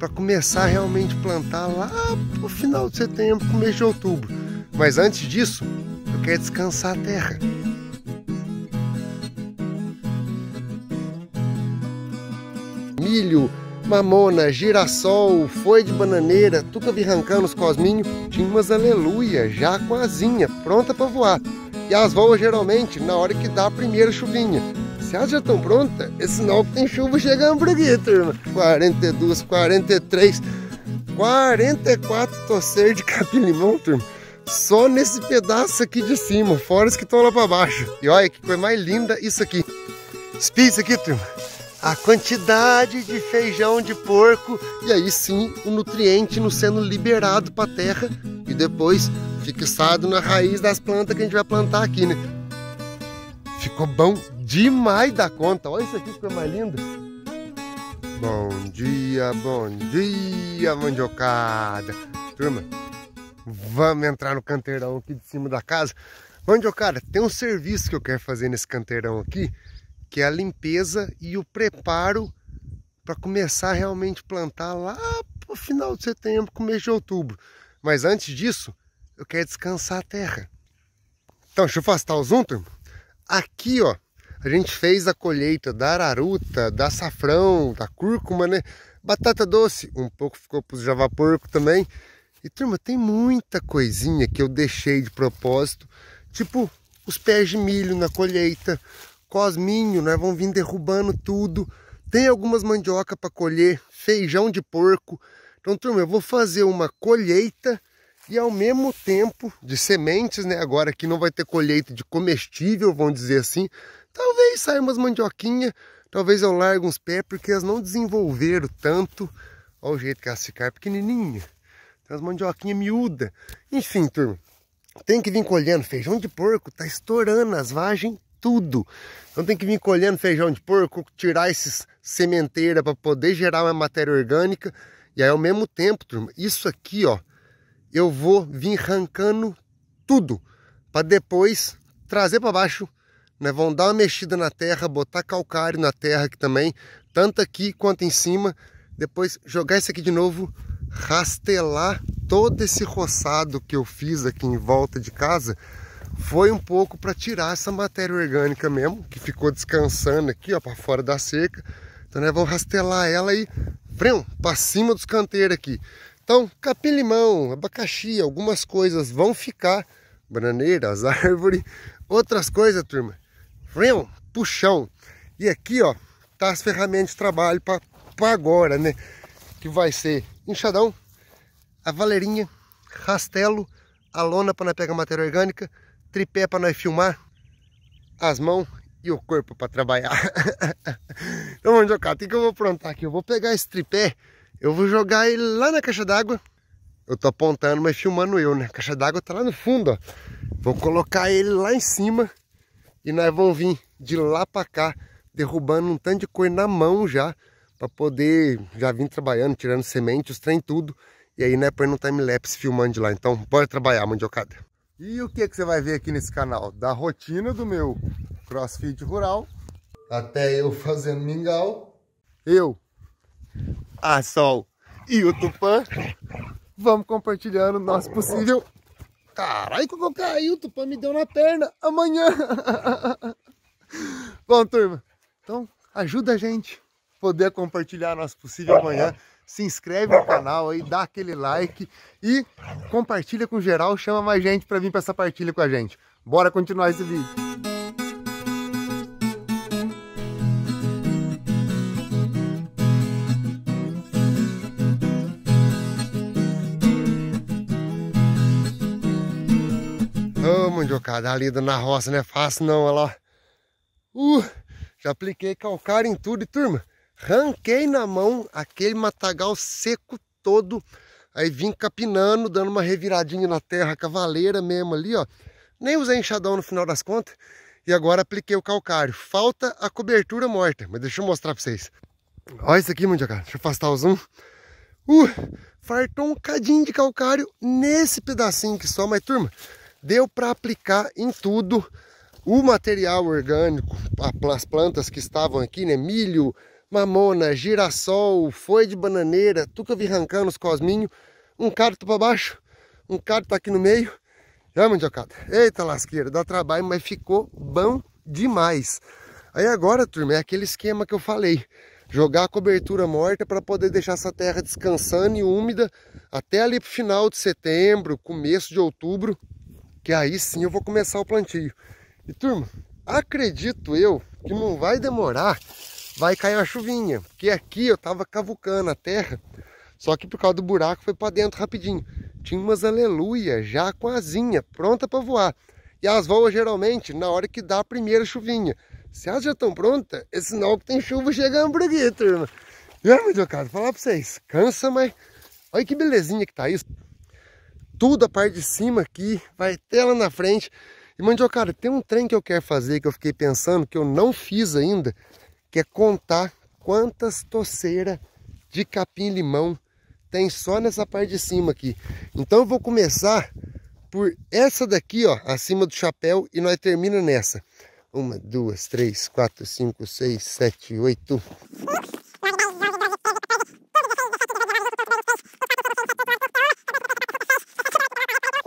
para começar a realmente plantar lá pro final de setembro, começo de outubro. Mas antes disso, eu quero descansar a terra. Milho, mamona, girassol, foi de bananeira, tuca virrancando os cosminhos, tinha umas aleluia já com asinha, pronta para voar. E as voam geralmente na hora que dá a primeira chuvinha. Se elas já estão prontas, é sinal que tem chuva chegando por aqui, turma. 42, 43, 44 torcer de capim-limão, turma. Só nesse pedaço aqui de cima, fora os que estão lá para baixo. E olha que coisa mais linda isso aqui. Espia isso aqui, turma. A quantidade de feijão de porco e aí sim o nutriente não sendo liberado para a terra e depois fixado na raiz das plantas que a gente vai plantar aqui, né? Ficou bom demais da conta. Olha isso aqui, que foi mais linda. Bom dia, bom dia, mandiocada. Turma, vamos entrar no canteirão aqui de cima da casa. Mandiocada, tem um serviço que eu quero fazer nesse canteirão aqui, que é a limpeza e o preparo para começar a realmente plantar lá pro final de setembro, começo de outubro. Mas antes disso, eu quero descansar a terra. Então, deixa eu afastar o zoom, turma. Aqui, ó, a gente fez a colheita da araruta, da safrão, da cúrcuma, né? Batata doce, um pouco ficou para os javaporco também. E turma, tem muita coisinha que eu deixei de propósito, tipo os pés de milho na colheita, cosminho, né? Vão vir derrubando tudo. Tem algumas mandioca para colher, feijão de porco. Então, turma, eu vou fazer uma colheita e ao mesmo tempo de sementes, né? Agora que não vai ter colheita de comestível, vamos dizer assim, Talvez saia umas mandioquinhas, talvez eu largue uns pés, porque elas não desenvolveram tanto. Olha o jeito que elas ficaram é pequenininhas. Tem umas mandioquinhas miúdas. Enfim, turma, tem que vir colhendo feijão de porco, tá estourando as vagens tudo. Então tem que vir colhendo feijão de porco, tirar esses sementeira para poder gerar uma matéria orgânica. E aí ao mesmo tempo, turma, isso aqui, ó, eu vou vir arrancando tudo para depois trazer para baixo né? Vão dar uma mexida na terra, botar calcário na terra aqui também, tanto aqui quanto em cima. Depois jogar isso aqui de novo, rastelar todo esse roçado que eu fiz aqui em volta de casa foi um pouco para tirar essa matéria orgânica mesmo, que ficou descansando aqui, ó, para fora da cerca, Então, né, vamos rastelar ela e para cima dos canteiros aqui. Então, capim-limão, abacaxi, algumas coisas vão ficar, bananeira, árvore, árvores, outras coisas, turma, Vreu, puxão. E aqui, ó, tá as ferramentas de trabalho para agora, né? Que vai ser enxadão, a valerinha, rastelo, a lona para nós pegar matéria orgânica, tripé para nós filmar, as mãos e o corpo para trabalhar. então vamos jogar. O que eu vou aprontar aqui? Eu vou pegar esse tripé, eu vou jogar ele lá na caixa d'água. Eu tô apontando, mas filmando eu, né? A caixa d'água tá lá no fundo, ó. Vou colocar ele lá em cima e nós vamos vir de lá para cá, derrubando um tanto de coisa na mão já, para poder já vir trabalhando, tirando semente, os trem tudo. E aí, né, põe no timelapse filmando de lá. Então, bora trabalhar, mandiocada. E o que, que você vai ver aqui nesse canal? Da rotina do meu crossfit rural, até eu fazendo mingau, eu, a Sol e o Tupã, vamos compartilhando o nosso possível Caralho, que caiu, o Tupã me deu na perna. Amanhã. Bom, turma, então ajuda a gente a poder compartilhar nosso possível amanhã. Se inscreve no canal aí, dá aquele like e compartilha com geral, chama mais gente para vir para essa partilha com a gente. Bora continuar esse vídeo. mandiocada, ali lida na roça não é fácil não, olha lá. Uh, já apliquei calcário em tudo e turma, ranquei na mão aquele matagal seco todo, aí vim capinando, dando uma reviradinha na terra cavaleira mesmo ali, ó. Nem usei enxadão no final das contas e agora apliquei o calcário. Falta a cobertura morta, mas deixa eu mostrar pra vocês. Olha isso aqui, mandiocada, deixa eu afastar o zoom. Uh, fartou um cadinho de calcário nesse pedacinho que só, mas turma, deu para aplicar em tudo o material orgânico, as plantas que estavam aqui, né? Milho, mamona, girassol, foi de bananeira, tuca vi arrancando os cosminhos, um cacto para baixo, um cacto aqui no meio. É, mandiocada? Eita lasqueira, dá trabalho, mas ficou bom demais. Aí agora, turma, é aquele esquema que eu falei. Jogar a cobertura morta para poder deixar essa terra descansando e úmida até ali o final de setembro, começo de outubro, que aí sim eu vou começar o plantio. E turma, acredito eu que não vai demorar, vai cair a chuvinha, porque aqui eu tava cavucando a terra, só que por causa do buraco foi para dentro rapidinho. Tinha umas aleluia já com asinha pronta para voar. E as voam geralmente na hora que dá a primeira chuvinha. Se elas já estão prontas, é sinal que tem chuva chegando por aqui, turma. E olha, meu Deus, cara, falar para vocês, cansa, mas olha que belezinha que tá isso tudo a parte de cima aqui, vai até lá na frente. E cara tem um trem que eu quero fazer, que eu fiquei pensando, que eu não fiz ainda, que é contar quantas toceiras de capim-limão tem só nessa parte de cima aqui. Então eu vou começar por essa daqui, ó, acima do chapéu, e nós termina nessa. Uma, duas, três, quatro, cinco, seis, sete, oito,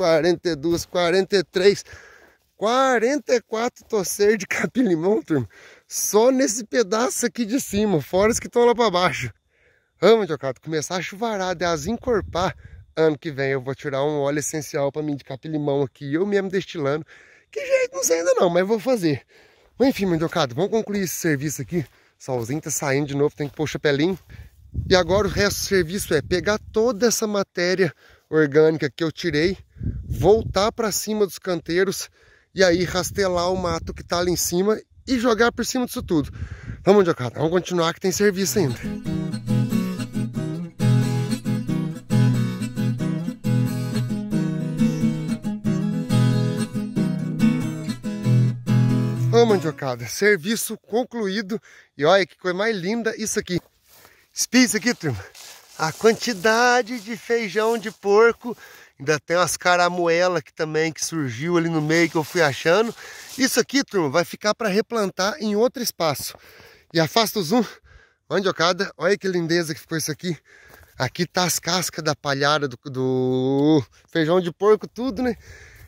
42, 43, 44 torcer de capim-limão, turma. Só nesse pedaço aqui de cima, fora os que estão lá para baixo. Vamos, Jocato, começar a chuvarada, as encorpar. Ano que vem eu vou tirar um óleo essencial para mim de capim-limão aqui, eu mesmo destilando. Que jeito, não sei ainda não, mas vou fazer. Mas enfim, Mandocado, vamos concluir esse serviço aqui. Solzinho tá saindo de novo, tem que pôr o chapelinho. E agora o resto do serviço é pegar toda essa matéria orgânica que eu tirei, voltar para cima dos canteiros e aí rastelar o mato que está ali em cima e jogar por cima disso tudo. Vamos, Jocada, vamos continuar que tem serviço ainda. Vamos, Mandiocada, serviço concluído. E olha que coisa mais linda isso aqui. Espia isso aqui, turma. A quantidade de feijão de porco Ainda tem umas caramuela que também que surgiu ali no meio que eu fui achando. Isso aqui, turma, vai ficar para replantar em outro espaço. E afasta o zoom. Mandiocada, olha que lindeza que ficou isso aqui. Aqui tá as cascas da palhada do, do feijão de porco, tudo, né?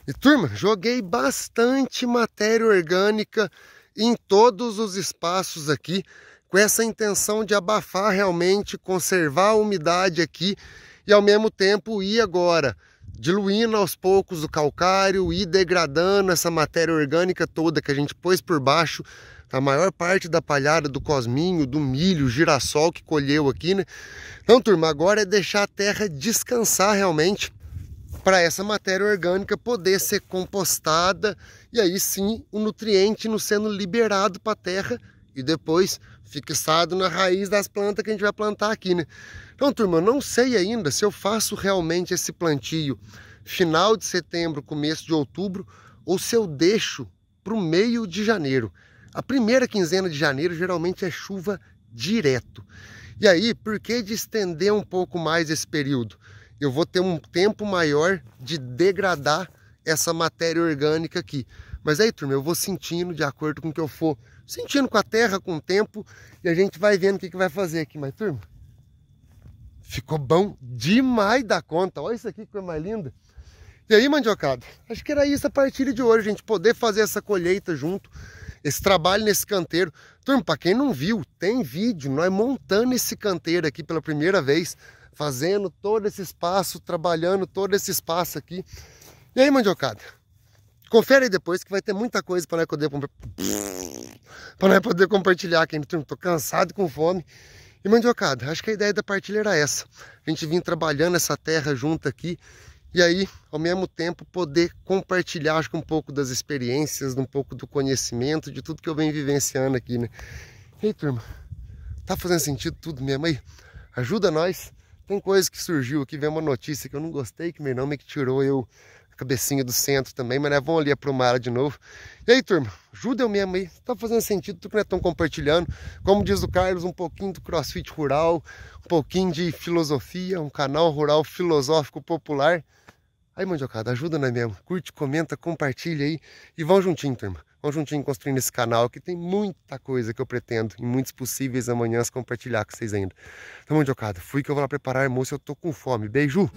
E turma, joguei bastante matéria orgânica em todos os espaços aqui, com essa intenção de abafar realmente, conservar a umidade aqui e ao mesmo tempo ir agora diluindo aos poucos o calcário e degradando essa matéria orgânica toda que a gente pôs por baixo a maior parte da palhada do cosminho, do milho, girassol que colheu aqui, né? Então, turma, agora é deixar a terra descansar realmente para essa matéria orgânica poder ser compostada e aí sim o nutriente não sendo liberado para a terra e depois fixado na raiz das plantas que a gente vai plantar aqui, né? Então, turma, eu não sei ainda se eu faço realmente esse plantio final de setembro, começo de outubro, ou se eu deixo para o meio de janeiro. A primeira quinzena de janeiro geralmente é chuva direto. E aí, por que de estender um pouco mais esse período? Eu vou ter um tempo maior de degradar essa matéria orgânica aqui. Mas aí, turma, eu vou sentindo de acordo com o que eu for sentindo com a terra, com o tempo, e a gente vai vendo o que, que vai fazer aqui. Mas, turma, Ficou bom demais da conta. Olha isso aqui que coisa mais linda. E aí, mandiocada? Acho que era isso a partir de hoje, gente. Poder fazer essa colheita junto, esse trabalho nesse canteiro. Turma, para quem não viu, tem vídeo. Nós montando esse canteiro aqui pela primeira vez. Fazendo todo esse espaço, trabalhando todo esse espaço aqui. E aí, mandiocada? Confere aí depois que vai ter muita coisa para nós poder para nós poder compartilhar aqui. Turma, tô cansado com fome. E mandiocada, acho que a ideia da partilha era essa. A gente vinha trabalhando essa terra junto aqui e aí, ao mesmo tempo, poder compartilhar acho que um pouco das experiências, um pouco do conhecimento, de tudo que eu venho vivenciando aqui, né? aí, turma, tá fazendo sentido tudo mesmo aí? Ajuda nós. Tem coisa que surgiu aqui, vem uma notícia que eu não gostei, que meu nome que tirou eu cabecinha do centro também, mas né, vão ali aprumar de novo. E aí, turma, ajuda eu mesmo aí. Tá fazendo sentido tudo que nós estamos compartilhando. Como diz o Carlos, um pouquinho do crossfit rural, um pouquinho de filosofia, um canal rural filosófico popular. Aí, mandiocada, ajuda nós mesmo. Curte, comenta, compartilha aí e vão juntinho, turma. Vão juntinho construindo esse canal que tem muita coisa que eu pretendo em muitos possíveis amanhãs compartilhar com vocês ainda. Então, mandiocada, fui que eu vou lá preparar moço, eu tô com fome. Beijo!